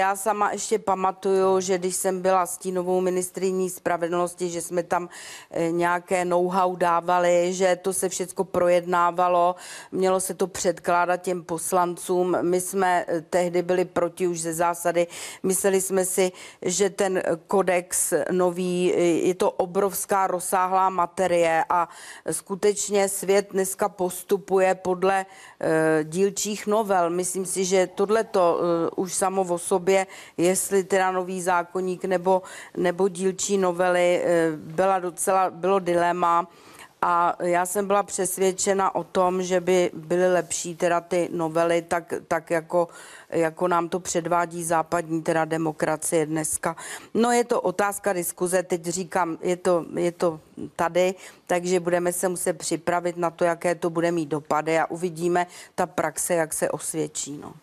Já sama ještě pamatuju, že když jsem byla stínovou ministriní spravedlnosti, že jsme tam eh, nějaké know-how dávali, že to se všechno projednávalo, mělo se to předkládat těm poslancům. My jsme eh, tehdy byli proti už ze zásady. Mysleli jsme si, že ten kodex nový, eh, je to obrovská rozsáhlá materie a skutečně svět dneska postupuje podle dílčích novel. Myslím si, že tohle to už samo o sobě době, jestli teda nový zákonník nebo, nebo dílčí novely eh, byla docela, bylo dilema. A já jsem byla přesvědčena o tom, že by byly lepší teda ty novely, tak, tak jako, jako nám to předvádí západní teda demokracie dneska. No je to otázka diskuze, teď říkám, je to, je to tady, takže budeme se muset připravit na to, jaké to bude mít dopady a uvidíme ta praxe, jak se osvědčí. No.